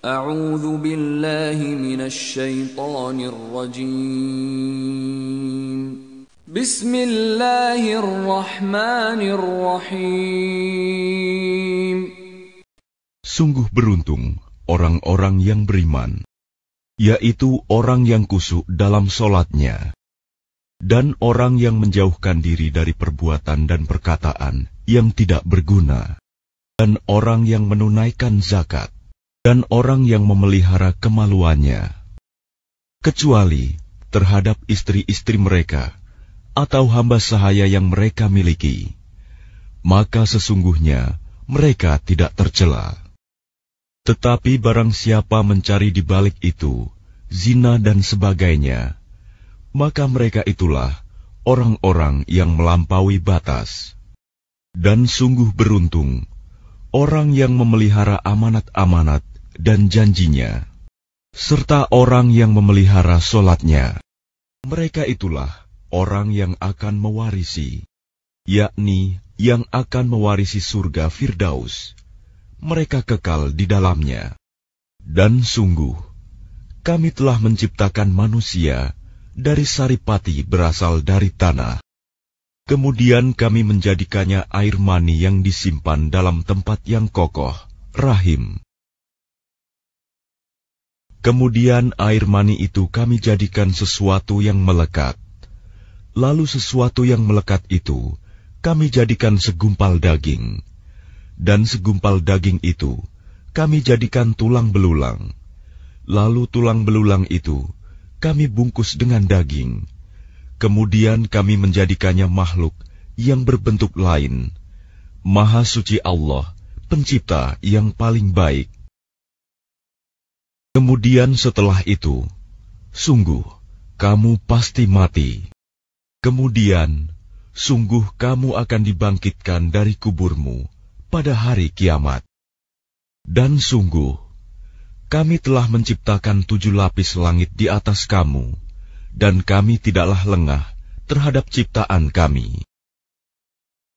Sungguh beruntung orang-orang yang beriman, yaitu orang yang kusuk dalam solatnya, dan orang yang menjauhkan diri dari perbuatan dan perkataan yang tidak berguna, dan orang yang menunaikan zakat dan orang yang memelihara kemaluannya, kecuali terhadap istri-istri mereka atau hamba sahaya yang mereka miliki, maka sesungguhnya mereka tidak tercela. Tetapi barang siapa mencari di balik itu zina dan sebagainya, maka mereka itulah orang-orang yang melampaui batas. Dan sungguh beruntung orang yang memelihara amanat-amanat dan janjinya, serta orang yang memelihara solatnya. Mereka itulah orang yang akan mewarisi, yakni yang akan mewarisi surga Firdaus. Mereka kekal di dalamnya. Dan sungguh, kami telah menciptakan manusia dari saripati berasal dari tanah. Kemudian kami menjadikannya air mani yang disimpan dalam tempat yang kokoh, rahim. Kemudian air mani itu kami jadikan sesuatu yang melekat. Lalu sesuatu yang melekat itu kami jadikan segumpal daging. Dan segumpal daging itu kami jadikan tulang belulang. Lalu tulang belulang itu kami bungkus dengan daging. Kemudian kami menjadikannya makhluk yang berbentuk lain. Maha suci Allah, pencipta yang paling baik. Kemudian setelah itu, sungguh kamu pasti mati. Kemudian, sungguh kamu akan dibangkitkan dari kuburmu pada hari kiamat. Dan sungguh, kami telah menciptakan tujuh lapis langit di atas kamu, dan kami tidaklah lengah terhadap ciptaan kami.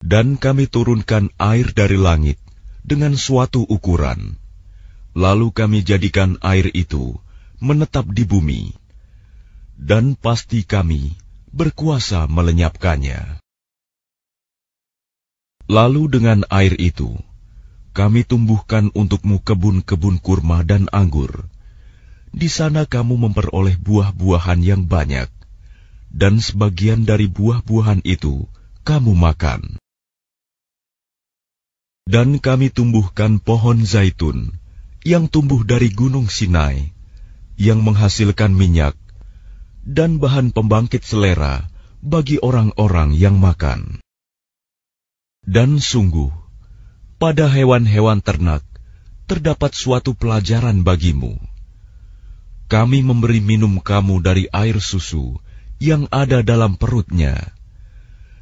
Dan kami turunkan air dari langit dengan suatu ukuran Lalu kami jadikan air itu menetap di bumi, dan pasti kami berkuasa melenyapkannya. Lalu dengan air itu, kami tumbuhkan untukmu kebun-kebun kurma dan anggur. Di sana kamu memperoleh buah-buahan yang banyak, dan sebagian dari buah-buahan itu kamu makan. Dan kami tumbuhkan pohon zaitun, yang tumbuh dari Gunung Sinai, yang menghasilkan minyak dan bahan pembangkit selera bagi orang-orang yang makan. Dan sungguh, pada hewan-hewan ternak terdapat suatu pelajaran bagimu. Kami memberi minum kamu dari air susu yang ada dalam perutnya,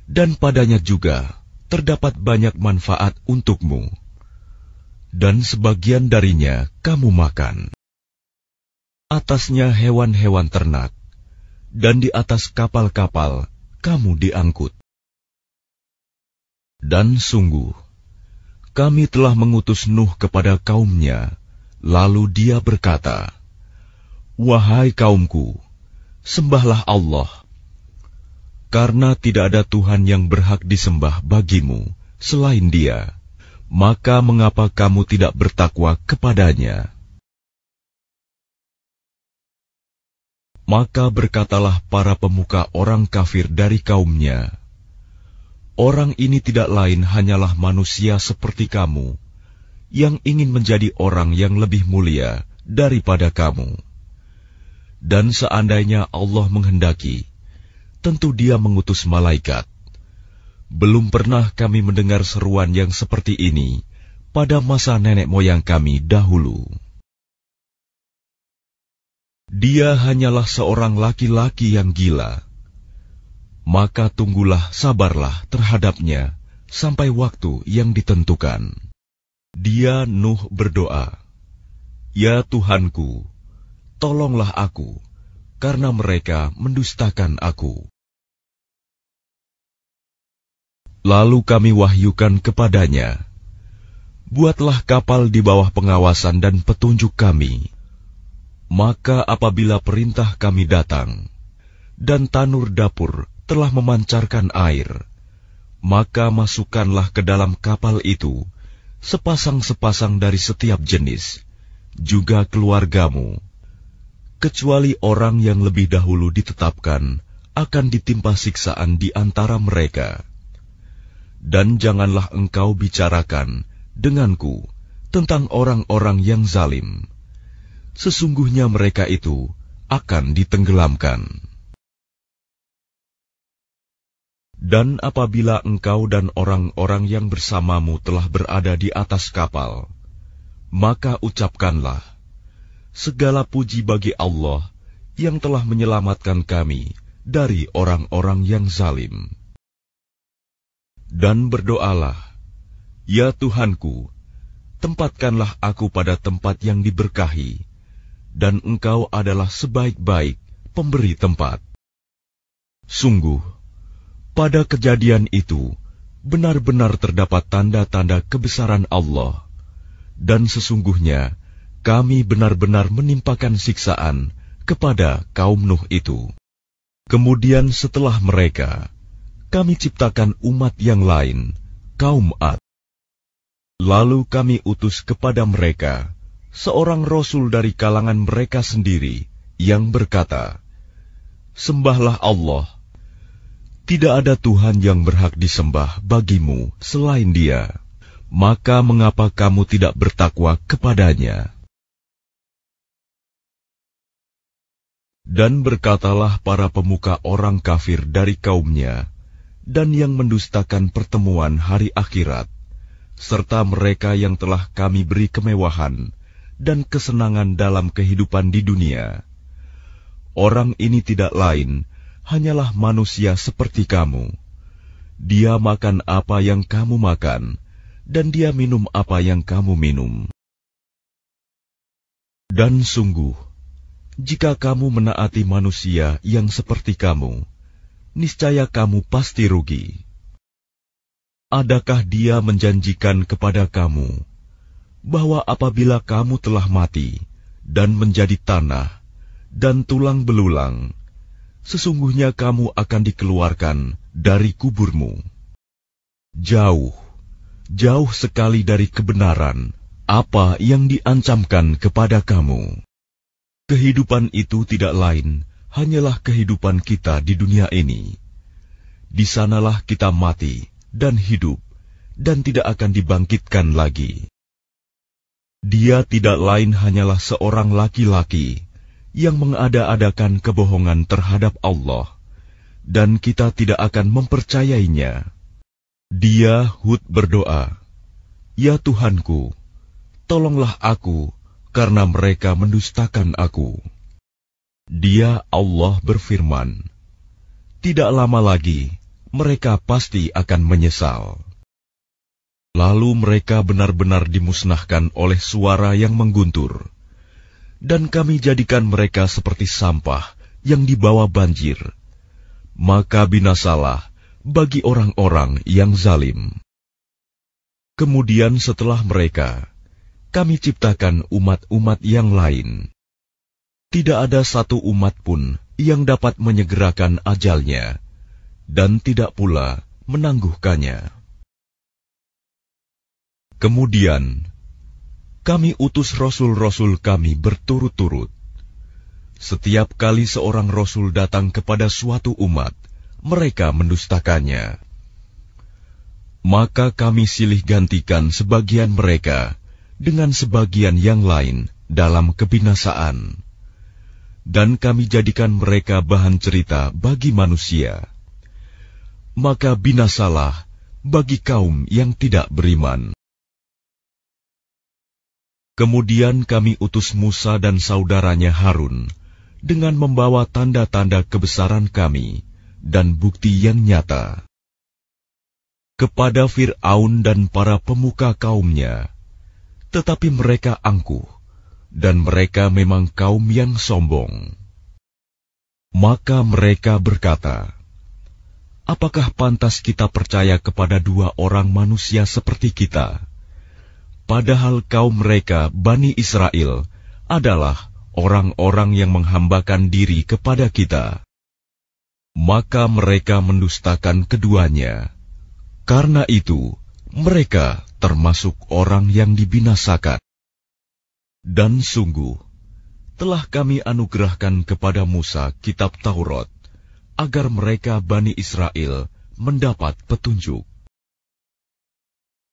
dan padanya juga terdapat banyak manfaat untukmu dan sebagian darinya kamu makan. Atasnya hewan-hewan ternak, dan di atas kapal-kapal kamu diangkut. Dan sungguh, kami telah mengutus Nuh kepada kaumnya, lalu dia berkata, Wahai kaumku, sembahlah Allah, karena tidak ada Tuhan yang berhak disembah bagimu selain dia maka mengapa kamu tidak bertakwa kepadanya? Maka berkatalah para pemuka orang kafir dari kaumnya, Orang ini tidak lain hanyalah manusia seperti kamu, yang ingin menjadi orang yang lebih mulia daripada kamu. Dan seandainya Allah menghendaki, tentu dia mengutus malaikat belum pernah kami mendengar seruan yang seperti ini pada masa nenek moyang kami dahulu. Dia hanyalah seorang laki-laki yang gila. Maka tunggulah sabarlah terhadapnya sampai waktu yang ditentukan. Dia Nuh berdoa, Ya Tuhanku, tolonglah aku, karena mereka mendustakan aku. Lalu kami wahyukan kepadanya, Buatlah kapal di bawah pengawasan dan petunjuk kami. Maka apabila perintah kami datang, dan tanur dapur telah memancarkan air, maka masukkanlah ke dalam kapal itu sepasang-sepasang dari setiap jenis, juga keluargamu, kecuali orang yang lebih dahulu ditetapkan akan ditimpa siksaan di antara mereka.' dan janganlah engkau bicarakan denganku tentang orang-orang yang zalim. Sesungguhnya mereka itu akan ditenggelamkan. Dan apabila engkau dan orang-orang yang bersamamu telah berada di atas kapal, maka ucapkanlah, segala puji bagi Allah yang telah menyelamatkan kami dari orang-orang yang zalim dan berdoalah, "Ya Tuhanku, tempatkanlah aku pada tempat yang diberkahi, dan Engkau adalah sebaik-baik pemberi tempat." Sungguh, pada kejadian itu benar-benar terdapat tanda-tanda kebesaran Allah, dan sesungguhnya kami benar-benar menimpakan siksaan kepada kaum Nuh itu. Kemudian, setelah mereka kami ciptakan umat yang lain, kaum Ad. Lalu kami utus kepada mereka seorang rasul dari kalangan mereka sendiri yang berkata, Sembahlah Allah. Tidak ada Tuhan yang berhak disembah bagimu selain Dia. Maka mengapa kamu tidak bertakwa kepadanya? Dan berkatalah para pemuka orang kafir dari kaumnya, dan yang mendustakan pertemuan hari akhirat, serta mereka yang telah kami beri kemewahan dan kesenangan dalam kehidupan di dunia. Orang ini tidak lain, hanyalah manusia seperti kamu. Dia makan apa yang kamu makan, dan dia minum apa yang kamu minum. Dan sungguh, jika kamu menaati manusia yang seperti kamu, niscaya kamu pasti rugi. Adakah dia menjanjikan kepada kamu bahwa apabila kamu telah mati dan menjadi tanah dan tulang belulang, sesungguhnya kamu akan dikeluarkan dari kuburmu. Jauh, jauh sekali dari kebenaran apa yang diancamkan kepada kamu. Kehidupan itu tidak lain hanyalah kehidupan kita di dunia ini. Di sanalah kita mati dan hidup, dan tidak akan dibangkitkan lagi. Dia tidak lain hanyalah seorang laki-laki yang mengada-adakan kebohongan terhadap Allah, dan kita tidak akan mempercayainya. Dia Hud berdoa, Ya Tuhanku, tolonglah aku, karena mereka mendustakan aku. Dia Allah berfirman, Tidak lama lagi mereka pasti akan menyesal. Lalu mereka benar-benar dimusnahkan oleh suara yang mengguntur. Dan kami jadikan mereka seperti sampah yang dibawa banjir. Maka binasalah bagi orang-orang yang zalim. Kemudian setelah mereka, kami ciptakan umat-umat yang lain tidak ada satu umat pun yang dapat menyegerakan ajalnya, dan tidak pula menangguhkannya. Kemudian, kami utus rasul-rasul kami berturut-turut. Setiap kali seorang rasul datang kepada suatu umat, mereka mendustakannya. Maka kami silih gantikan sebagian mereka dengan sebagian yang lain dalam kebinasaan dan kami jadikan mereka bahan cerita bagi manusia. Maka binasalah bagi kaum yang tidak beriman. Kemudian kami utus Musa dan saudaranya Harun dengan membawa tanda-tanda kebesaran kami dan bukti yang nyata. Kepada Fir'aun dan para pemuka kaumnya, tetapi mereka angkuh dan mereka memang kaum yang sombong. Maka mereka berkata, "Apakah pantas kita percaya kepada dua orang manusia seperti kita, padahal kaum mereka, Bani Israel, adalah orang-orang yang menghambakan diri kepada kita?" Maka mereka mendustakan keduanya. Karena itu, mereka termasuk orang yang dibinasakan. Dan sungguh, telah kami anugerahkan kepada Musa kitab Taurat, agar mereka Bani Israel mendapat petunjuk.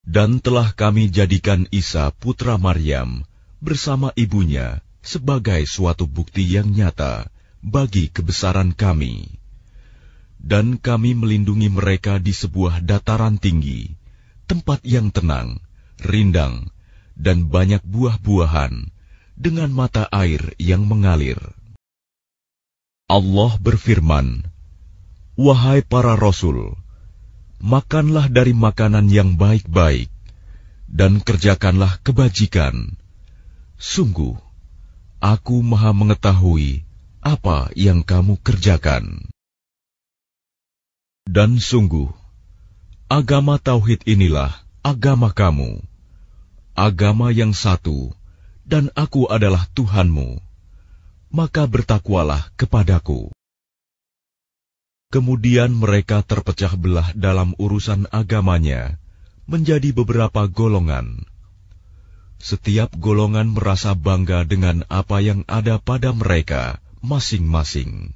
Dan telah kami jadikan Isa putra Maryam bersama ibunya sebagai suatu bukti yang nyata bagi kebesaran kami. Dan kami melindungi mereka di sebuah dataran tinggi, tempat yang tenang, rindang, dan banyak buah-buahan dengan mata air yang mengalir. Allah berfirman, "Wahai para rasul, makanlah dari makanan yang baik-baik dan kerjakanlah kebajikan. Sungguh, Aku Maha Mengetahui apa yang kamu kerjakan." Dan sungguh, agama tauhid inilah agama kamu agama yang satu, dan aku adalah Tuhanmu, maka bertakwalah kepadaku. Kemudian mereka terpecah belah dalam urusan agamanya menjadi beberapa golongan. Setiap golongan merasa bangga dengan apa yang ada pada mereka masing-masing.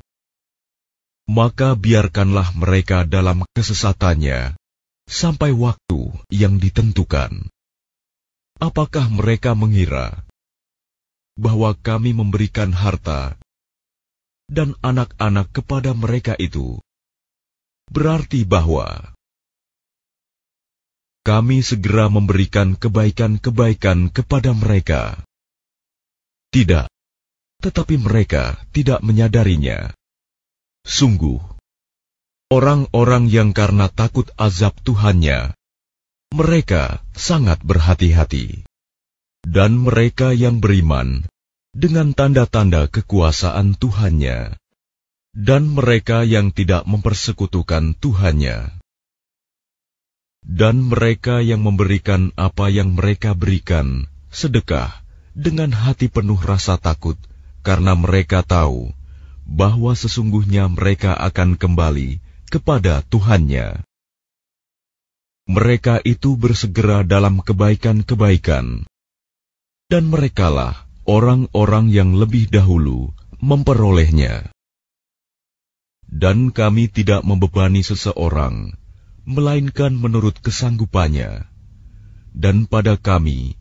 Maka biarkanlah mereka dalam kesesatannya sampai waktu yang ditentukan. Apakah mereka mengira bahwa kami memberikan harta dan anak-anak kepada mereka itu? Berarti bahwa kami segera memberikan kebaikan-kebaikan kepada mereka. Tidak, tetapi mereka tidak menyadarinya. Sungguh, orang-orang yang karena takut azab Tuhannya mereka sangat berhati-hati, dan mereka yang beriman dengan tanda-tanda kekuasaan Tuhannya, dan mereka yang tidak mempersekutukan Tuhannya, dan mereka yang memberikan apa yang mereka berikan, sedekah dengan hati penuh rasa takut, karena mereka tahu bahwa sesungguhnya mereka akan kembali kepada Tuhannya mereka itu bersegera dalam kebaikan-kebaikan, dan merekalah orang-orang yang lebih dahulu memperolehnya. Dan kami tidak membebani seseorang, melainkan menurut kesanggupannya, dan pada kami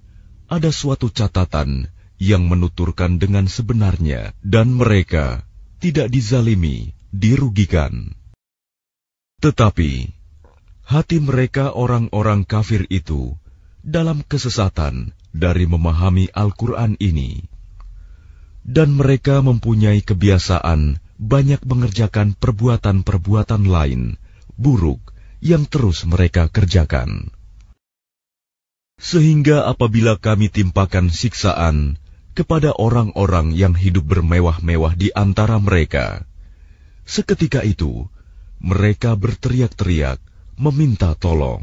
ada suatu catatan yang menuturkan dengan sebenarnya, dan mereka tidak dizalimi, dirugikan, tetapi hati mereka orang-orang kafir itu dalam kesesatan dari memahami Al-Quran ini, dan mereka mempunyai kebiasaan banyak mengerjakan perbuatan-perbuatan lain buruk yang terus mereka kerjakan, sehingga apabila kami timpakan siksaan kepada orang-orang yang hidup bermewah-mewah di antara mereka, seketika itu mereka berteriak-teriak meminta tolong.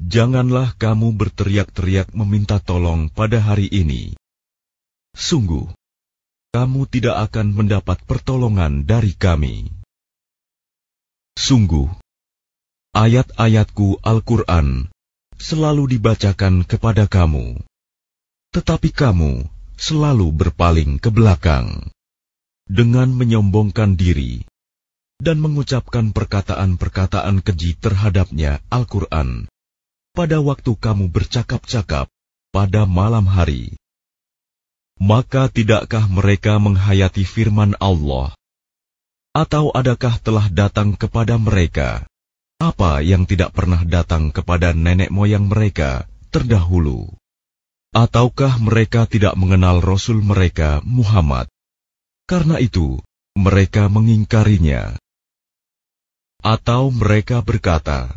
Janganlah kamu berteriak-teriak meminta tolong pada hari ini. Sungguh, kamu tidak akan mendapat pertolongan dari kami. Sungguh, ayat-ayatku Al-Quran selalu dibacakan kepada kamu. Tetapi kamu selalu berpaling ke belakang. Dengan menyombongkan diri, dan mengucapkan perkataan-perkataan keji terhadapnya Al-Quran pada waktu kamu bercakap-cakap pada malam hari. Maka tidakkah mereka menghayati firman Allah? Atau adakah telah datang kepada mereka apa yang tidak pernah datang kepada nenek moyang mereka terdahulu? Ataukah mereka tidak mengenal Rasul mereka Muhammad? Karena itu, mereka mengingkarinya. Atau mereka berkata,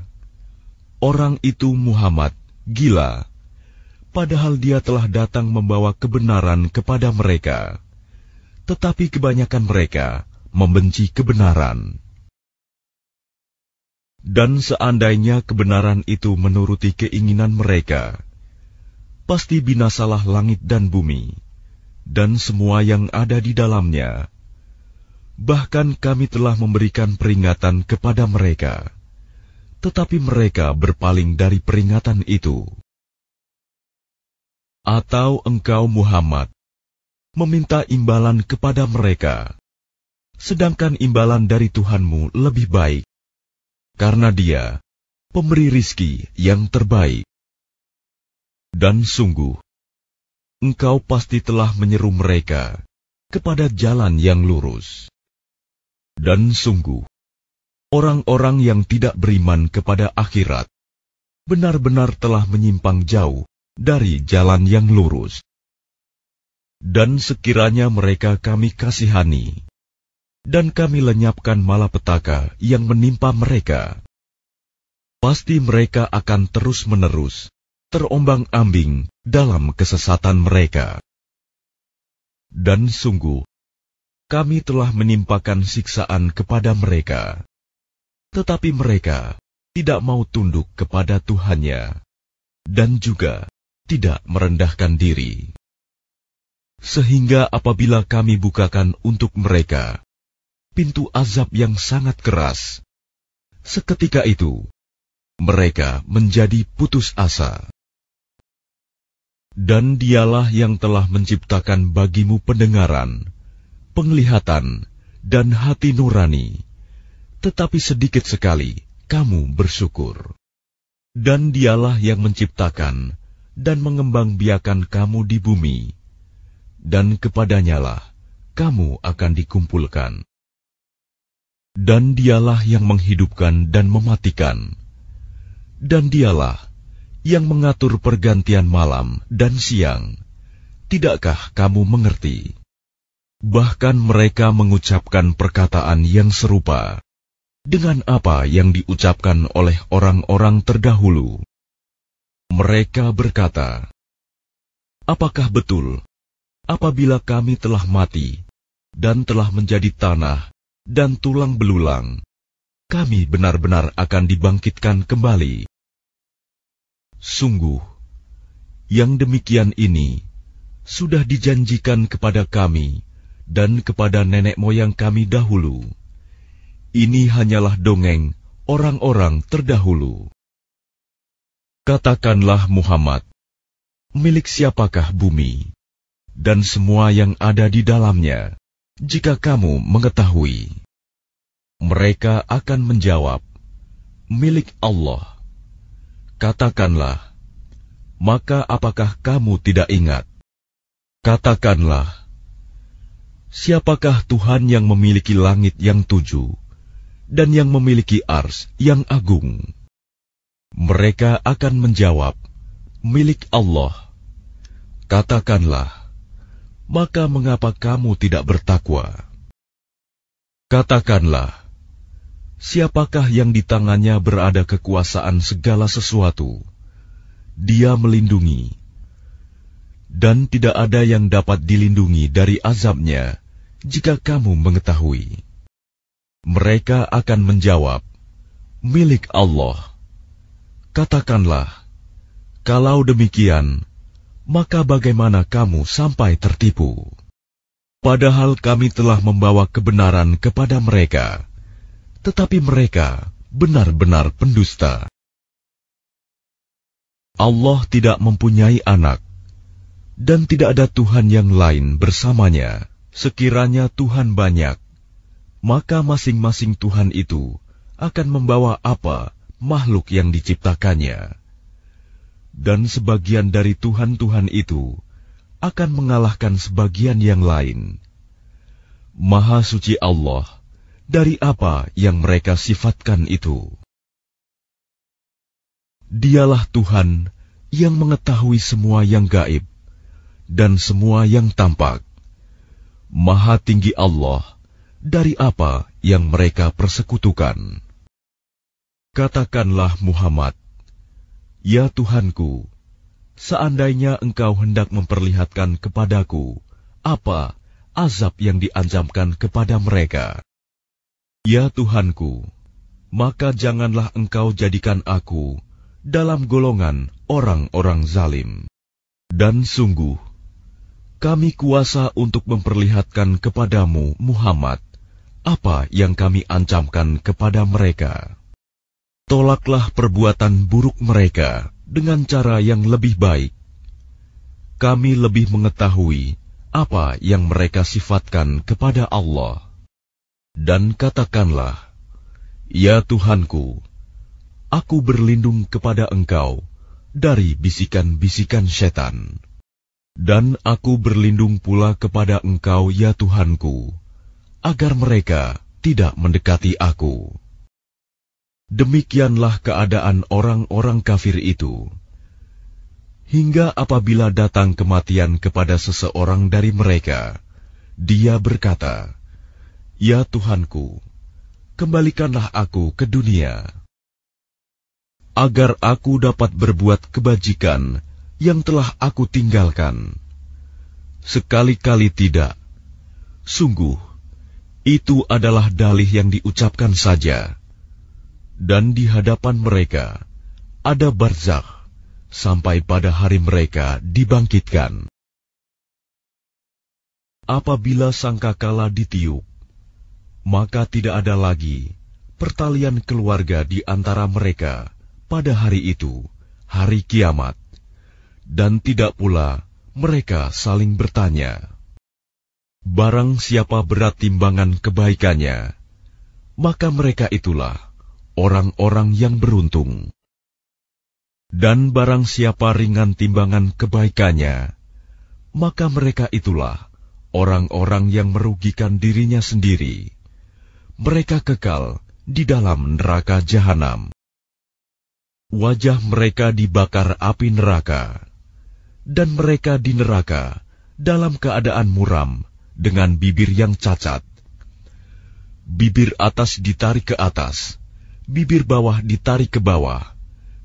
"Orang itu Muhammad gila, padahal dia telah datang membawa kebenaran kepada mereka, tetapi kebanyakan mereka membenci kebenaran." Dan seandainya kebenaran itu menuruti keinginan mereka, pasti binasalah langit dan bumi, dan semua yang ada di dalamnya. Bahkan kami telah memberikan peringatan kepada mereka, tetapi mereka berpaling dari peringatan itu. Atau engkau Muhammad meminta imbalan kepada mereka, sedangkan imbalan dari Tuhanmu lebih baik, karena Dia pemberi rizki yang terbaik. Dan sungguh, engkau pasti telah menyeru mereka kepada jalan yang lurus. Dan sungguh, orang-orang yang tidak beriman kepada akhirat benar-benar telah menyimpang jauh dari jalan yang lurus. Dan sekiranya mereka kami kasihani, dan kami lenyapkan malapetaka yang menimpa mereka, pasti mereka akan terus-menerus terombang-ambing dalam kesesatan mereka. Dan sungguh, kami telah menimpakan siksaan kepada mereka. Tetapi mereka tidak mau tunduk kepada Tuhannya dan juga tidak merendahkan diri. Sehingga apabila kami bukakan untuk mereka pintu azab yang sangat keras, seketika itu mereka menjadi putus asa. Dan dialah yang telah menciptakan bagimu pendengaran penglihatan, dan hati nurani, tetapi sedikit sekali kamu bersyukur. Dan dialah yang menciptakan dan mengembangbiakan kamu di bumi, dan kepadanyalah kamu akan dikumpulkan. Dan dialah yang menghidupkan dan mematikan, dan dialah yang mengatur pergantian malam dan siang. Tidakkah kamu mengerti?' Bahkan mereka mengucapkan perkataan yang serupa dengan apa yang diucapkan oleh orang-orang terdahulu. Mereka berkata, "Apakah betul apabila kami telah mati dan telah menjadi tanah dan tulang belulang, kami benar-benar akan dibangkitkan kembali?" Sungguh, yang demikian ini sudah dijanjikan kepada kami dan kepada nenek moyang kami dahulu. Ini hanyalah dongeng orang-orang terdahulu. Katakanlah Muhammad, milik siapakah bumi dan semua yang ada di dalamnya, jika kamu mengetahui? Mereka akan menjawab, milik Allah. Katakanlah, maka apakah kamu tidak ingat? Katakanlah, Siapakah Tuhan yang memiliki langit yang tujuh dan yang memiliki ars yang agung? Mereka akan menjawab, "Milik Allah." Katakanlah, "Maka mengapa kamu tidak bertakwa?" Katakanlah, "Siapakah yang di tangannya berada kekuasaan segala sesuatu? Dia melindungi, dan tidak ada yang dapat dilindungi dari azabnya." jika kamu mengetahui. Mereka akan menjawab, milik Allah. Katakanlah, kalau demikian, maka bagaimana kamu sampai tertipu? Padahal kami telah membawa kebenaran kepada mereka, tetapi mereka benar-benar pendusta. Allah tidak mempunyai anak, dan tidak ada Tuhan yang lain bersamanya Sekiranya Tuhan banyak, maka masing-masing Tuhan itu akan membawa apa makhluk yang diciptakannya. Dan sebagian dari Tuhan-Tuhan itu akan mengalahkan sebagian yang lain. Maha suci Allah dari apa yang mereka sifatkan itu. Dialah Tuhan yang mengetahui semua yang gaib dan semua yang tampak Maha Tinggi Allah dari apa yang mereka persekutukan. Katakanlah Muhammad, Ya Tuhanku, seandainya engkau hendak memperlihatkan kepadaku apa azab yang diancamkan kepada mereka. Ya Tuhanku, maka janganlah engkau jadikan aku dalam golongan orang-orang zalim. Dan sungguh, kami kuasa untuk memperlihatkan kepadamu, Muhammad, apa yang kami ancamkan kepada mereka. Tolaklah perbuatan buruk mereka dengan cara yang lebih baik. Kami lebih mengetahui apa yang mereka sifatkan kepada Allah. Dan katakanlah, Ya Tuhanku, aku berlindung kepada Engkau dari bisikan-bisikan setan. Dan aku berlindung pula kepada Engkau, ya Tuhanku, agar mereka tidak mendekati aku. Demikianlah keadaan orang-orang kafir itu. Hingga apabila datang kematian kepada seseorang dari mereka, dia berkata, "Ya Tuhanku, kembalikanlah aku ke dunia, agar aku dapat berbuat kebajikan." yang telah aku tinggalkan. Sekali-kali tidak. Sungguh, itu adalah dalih yang diucapkan saja. Dan di hadapan mereka, ada barzakh sampai pada hari mereka dibangkitkan. Apabila sangkakala ditiup, maka tidak ada lagi pertalian keluarga di antara mereka pada hari itu, hari kiamat dan tidak pula mereka saling bertanya. Barang siapa berat timbangan kebaikannya, maka mereka itulah orang-orang yang beruntung. Dan barang siapa ringan timbangan kebaikannya, maka mereka itulah orang-orang yang merugikan dirinya sendiri. Mereka kekal di dalam neraka jahanam. Wajah mereka dibakar api neraka dan mereka di neraka dalam keadaan muram dengan bibir yang cacat. Bibir atas ditarik ke atas, bibir bawah ditarik ke bawah,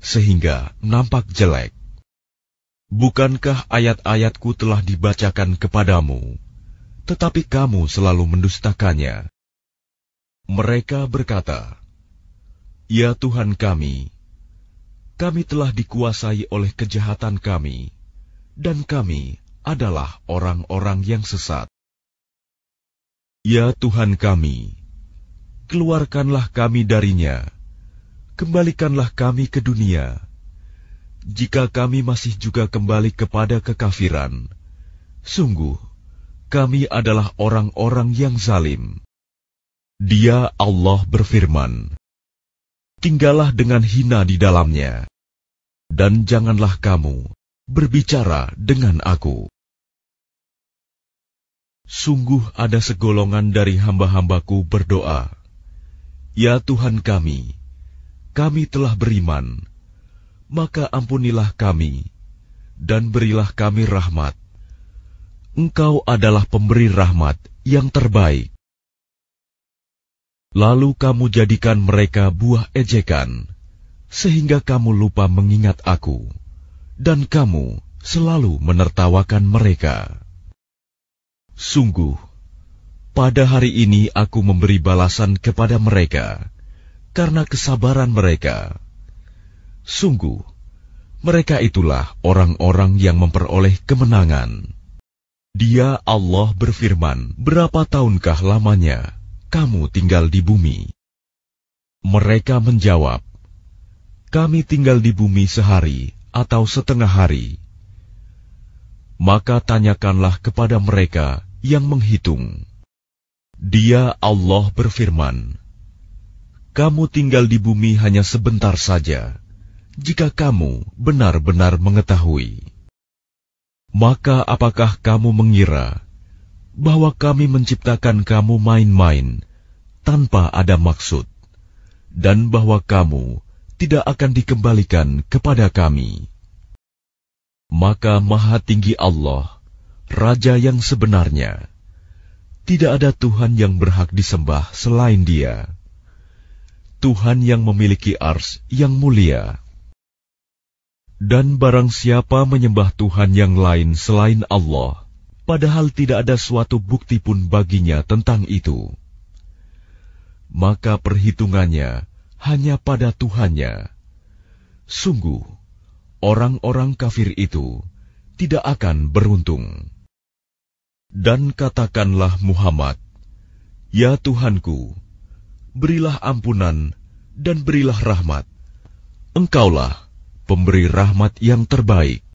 sehingga nampak jelek. Bukankah ayat-ayatku telah dibacakan kepadamu, tetapi kamu selalu mendustakannya? Mereka berkata, Ya Tuhan kami, kami telah dikuasai oleh kejahatan kami dan kami adalah orang-orang yang sesat. Ya Tuhan kami, keluarkanlah kami darinya, kembalikanlah kami ke dunia. Jika kami masih juga kembali kepada kekafiran, sungguh kami adalah orang-orang yang zalim. Dia Allah berfirman, Tinggallah dengan hina di dalamnya, dan janganlah kamu berbicara dengan aku. Sungguh ada segolongan dari hamba-hambaku berdoa, Ya Tuhan kami, kami telah beriman, maka ampunilah kami, dan berilah kami rahmat. Engkau adalah pemberi rahmat yang terbaik. Lalu kamu jadikan mereka buah ejekan, sehingga kamu lupa mengingat aku dan kamu selalu menertawakan mereka. Sungguh, pada hari ini aku memberi balasan kepada mereka karena kesabaran mereka. Sungguh, mereka itulah orang-orang yang memperoleh kemenangan. Dia Allah berfirman, berapa tahunkah lamanya kamu tinggal di bumi? Mereka menjawab, kami tinggal di bumi sehari atau setengah hari, maka tanyakanlah kepada mereka yang menghitung. Dia Allah berfirman, "Kamu tinggal di bumi hanya sebentar saja. Jika kamu benar-benar mengetahui, maka apakah kamu mengira bahwa kami menciptakan kamu main-main?" tanpa ada maksud, dan bahwa kamu tidak akan dikembalikan kepada kami. Maka Maha Tinggi Allah, Raja yang sebenarnya, tidak ada Tuhan yang berhak disembah selain Dia. Tuhan yang memiliki ars yang mulia. Dan barang siapa menyembah Tuhan yang lain selain Allah, padahal tidak ada suatu bukti pun baginya tentang itu, maka perhitungannya hanya pada Tuhannya. Sungguh, orang-orang kafir itu tidak akan beruntung. Dan katakanlah Muhammad, Ya Tuhanku, berilah ampunan dan berilah rahmat. Engkaulah pemberi rahmat yang terbaik.